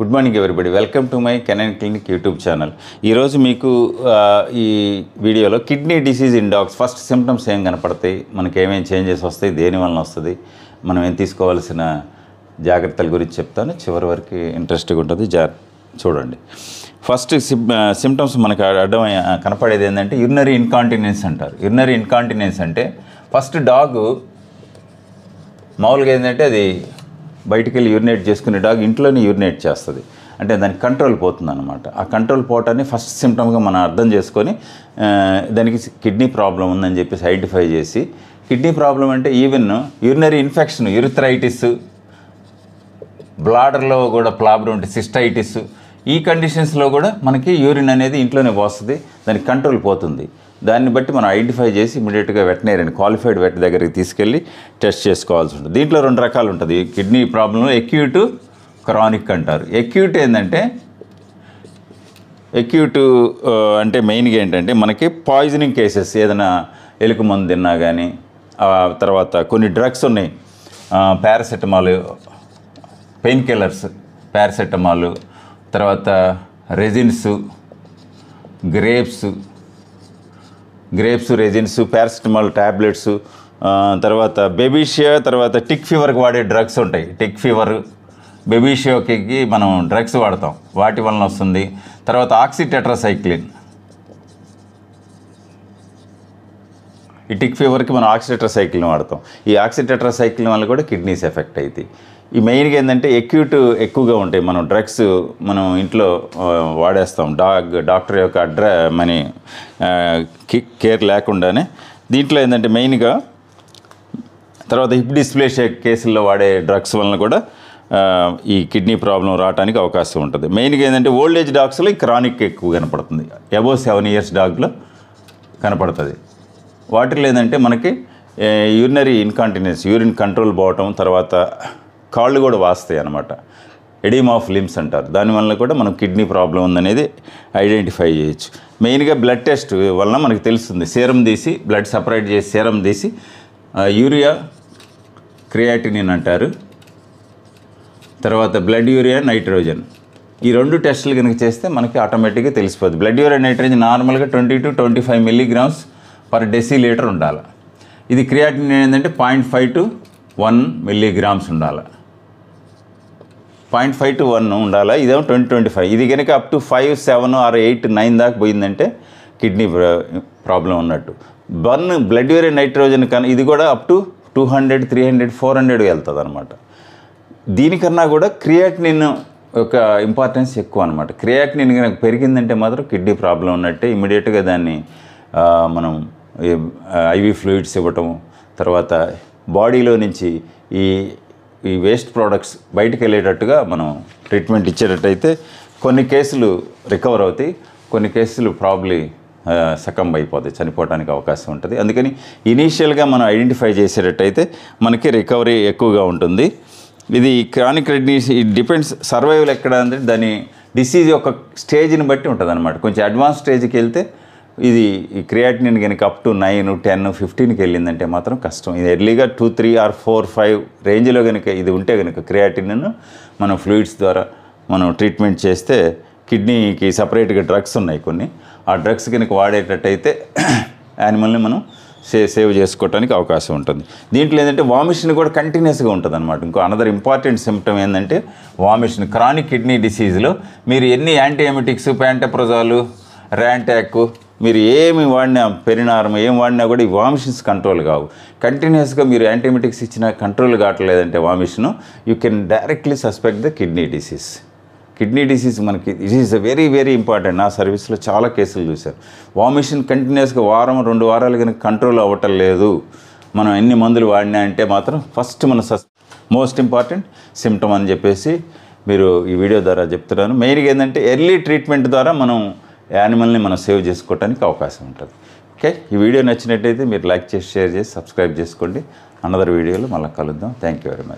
good morning everybody welcome to my canine clinic YouTube channel ఈరోజు మీకు ఈ వీడియోలో kidney disease in dogs first symptoms ఏం కనపడతాయి మనకి ఏమేమి చేంజెస్ వస్తాయి దేని వలన వస్తుంది మనం ఏం తీసుకోవాల్సిన జాగ్రత్తల గురించి చెప్తాను చివరి వరకు ఇంట్రెస్ట్గా ఉంటుంది జా చూడండి ఫస్ట్ సిమ్టమ్స్ మనకు అడ్డం కనపడేది ఏంటంటే యూరినరీ ఇన్కాంటినెన్స్ అంటారు యూరినరీ ఇన్కాంటినెన్స్ అంటే ఫస్ట్ డాగ్ మామూలుగా ఏంటంటే అది బయటికి వెళ్ళి యూరినేట్ చేసుకునే డాగ్ ఇంట్లోనే యూరినేట్ చేస్తుంది అంటే దానికి కంట్రోల్ పోతుంది అనమాట ఆ కంట్రోల్ పోవటాన్ని ఫస్ట్ సిమ్టమ్గా మనం అర్థం చేసుకొని దానికి కిడ్నీ ప్రాబ్లం ఉందని చెప్పేసి ఐడెంటిఫై చేసి కిడ్నీ ప్రాబ్లం అంటే ఈవెన్ యూరినరీ ఇన్ఫెక్షన్ యూరిథ్రైటిస్ బ్లాడర్లో కూడా ప్రాబ్లం ఉంటే సిస్టైటిస్ ఈ కండిషన్స్లో కూడా మనకి యూరిన్ అనేది ఇంట్లోనే వస్తుంది దానికి కంట్రోల్ పోతుంది దాన్ని బట్టి మనం ఐడెంటిఫై చేసి ఇమీడియట్గా వెటనేరియన్ క్వాలిఫైడ్ వెట్ దగ్గరికి తీసుకెళ్ళి టెస్ట్ చేసుకోవాల్సి ఉంటుంది దీంట్లో రెండు రకాలు ఉంటుంది కిడ్నీ ప్రాబ్లం ఎక్యూట్ క్రానిక్ అంటారు ఎక్యూట్ ఏంటంటే ఎక్యూట్ అంటే మెయిన్గా ఏంటంటే మనకి పాయిజనింగ్ కేసెస్ ఏదైనా ఎలుక మందు తిన్నా కానీ తర్వాత కొన్ని డ్రగ్స్ ఉన్నాయి పారాసెటమాల్ పెయిన్ కిల్లర్స్ పారాసెటమాల్ తర్వాత raisins grapes grapes raisins paracetamol tablets తర్వాత బెబీషియా తర్వాత టిక్ ఫీవర్కి వాడే డ్రగ్స్ ఉంటాయి టిక్ ఫీవర్ బెబీషియోకి మనం డ్రగ్స్ వాడతాం వాటి వలన వస్తుంది తర్వాత ఆక్సిటెట్రాసైక్లిన్ ఈ టిక్ ఫీవర్కి మనం సైకిల్ని వాడతాం ఈ సైకిల్ వల్ల కూడా కిడ్నీస్ ఎఫెక్ట్ అవుతాయి ఈ మెయిన్గా ఏంటంటే ఎక్యూట్ ఎక్కువగా ఉంటాయి మనం డ్రగ్స్ మనం ఇంట్లో వాడేస్తాం డాగ్ డాక్టర్ యొక్క అడ్ర మన కేర్ లేకుండానే దీంట్లో ఏంటంటే మెయిన్గా తర్వాత హిప్ డిస్ప్లేషియా కేసుల్లో వాడే డ్రగ్స్ వలన కూడా ఈ కిడ్నీ ప్రాబ్లం రావడానికి అవకాశం ఉంటుంది మెయిన్గా ఏంటంటే ఓల్డ్ ఏజ్ డాగ్స్లో ఈ క్రానిక్ ఎక్కువ కనపడుతుంది అబోవ్ సెవెన్ ఇయర్స్ డాగ్లో కనపడుతుంది వాటిలో ఏంటంటే మనకి యూరినరీ ఇన్కాంటినెన్స్ యూరిన్ కంట్రోల్ పోవటం తర్వాత కాళ్ళు కూడా వాస్తాయి అనమాట ఎడిమ్ ఆఫ్ లిమ్స్ అంటారు దానివల్ల కూడా మనం కిడ్నీ ప్రాబ్లం ఉందనేది ఐడెంటిఫై చేయొచ్చు మెయిన్గా బ్లడ్ టెస్ట్ వలన మనకు తెలుస్తుంది సీరం తీసి బ్లడ్ సపరేట్ చేసి సీరం తీసి యూరియా క్రియాటినిన్ అంటారు తర్వాత బ్లడ్ యూరియా నైట్రోజన్ ఈ రెండు టెస్టులు కనుక చేస్తే మనకి ఆటోమేటిక్గా తెలిసిపోతుంది బ్లడ్ యూరియా నైట్రోజన్ నార్మల్గా twenty to twenty five milligrams per decilitre ఉండాలి ఇది క్రియాటిన్ ఏంటంటే point five to one milligrams ఉండాలి పాయింట్ ఫైవ్ టు వన్ ఉండాలి ఇదేమో ట్వంటీ ట్వంటీ ఫైవ్ ఇది కనుక up to five seven or eight nine దాకా పోయిందంటే కిడ్నీ ప్రాబ్లం ఉన్నట్టు బర్న్ బ్లడ్ వేరే నైట్రోజన్ కన్నా ఇది కూడా up to two hundred three hundred four hundred వెళ్తుంది అనమాట దీనికన్నా కూడా క్రియాటినిన్ యొక్క ఇంపార్టెన్స్ ఎక్కువ అనమాట క్రియాటినిన్ కనుక పెరిగిందంటే మాత్రం కిడ్నీ ప్రాబ్లం ఉన్నట్టే ఇమీడియట్గా దాన్ని మనం ఐవి ఫ్లూయిడ్స్ ఇవ్వటం తర్వాత బాడీలో నుంచి ఈ ఈ వేస్ట్ ప్రోడక్ట్స్ బయటకు వెళ్ళేటట్టుగా మనం ట్రీట్మెంట్ ఇచ్చేటట్టయితే కొన్ని కేసులు రికవర్ అవుతాయి కొన్ని కేసులు ప్రాబ్లీ సకం అయిపోతాయి చనిపోవడానికి అవకాశం ఉంటుంది అందుకని ఇనీషియల్గా మనం ఐడెంటిఫై చేసేటట్టయితే మనకి రికవరీ ఎక్కువగా ఉంటుంది ఇది క్రానిక్ కిడ్నీ డిపెండ్స్ సర్వైవల్ ఎక్కడ అంటే దాని డిసీజ్ యొక్క స్టేజ్ని బట్టి ఉంటుంది అనమాట కొంచెం అడ్వాన్స్ స్టేజ్కి వెళ్తే ఇది ఈ క్రియాటినిన్ కనుక అప్ టు నైన్ టెన్ ఫిఫ్టీన్కి వెళ్ళిందంటే మాత్రం కష్టం ఇది ఎర్లీగా two three or four five రేంజ్లో కనుక ఇది ఉంటే కనుక క్రియాటినిన్ మనం ఫ్లూయిడ్స్ ద్వారా మనం ట్రీట్మెంట్ చేస్తే కిడ్నీకి సపరేట్గా డ్రగ్స్ ఉన్నాయి కొన్ని ఆ డ్రగ్స్ కనుక వాడేటట్టయితే యానిమల్ని మనం సే సేవ్ చేసుకోవడానికి అవకాశం ఉంటుంది దీంట్లో ఏంటంటే వామిషన్ కూడా కంటిన్యూస్గా ఉంటుంది అనమాట ఇంకో అనదర్ ఇంపార్టెంట్ సిమ్టమ్ ఏంటంటే వామిషన్ క్రానిక్ కిడ్నీ డిసీజ్లో మీరు ఎన్ని యాంటీఎమెటిక్స్ ప్యాంటప్రజాలు ర్యాంటాక్ మీరు ఏమి వాడినా పెరినారం ఏం వాడినా కూడా ఈ వామిషన్స్ కంట్రోల్ కావు కంటిన్యూస్గా మీరు యాంటీబయాటిక్స్ ఇచ్చినా కంట్రోల్ కావట్లేదంటే vomition you can directly suspect the kidney disease kidney disease మనకి it is very very important నా సర్వీస్లో చాలా కేసులు చూశాను వామిషన్ కంటిన్యూస్గా వారం రెండు వారాలు కనుక కంట్రోల్ అవ్వటం లేదు మనం ఎన్ని మందులు వాడినా అంటే మాత్రం ఫస్ట్ మన సస్ మోస్ట్ ఇంపార్టెంట్ సిమ్టమ్ అని చెప్పేసి మీరు ఈ వీడియో ద్వారా చెప్తున్నాను మెయిన్గా ఏంటంటే ఎర్లీ ట్రీట్మెంట్ ద్వారా మనం యానిమల్ని మనం సేవ్ చేసుకోవడానికి అవకాశం ఉంటుంది ఓకే ఈ వీడియో నచ్చినట్టయితే మీరు లైక్ చేసి షేర్ చేసి సబ్స్క్రైబ్ చేసుకోండి అనదర్ వీడియోలో మళ్ళీ కలుద్దాం థ్యాంక్ యూ వెరీ మచ్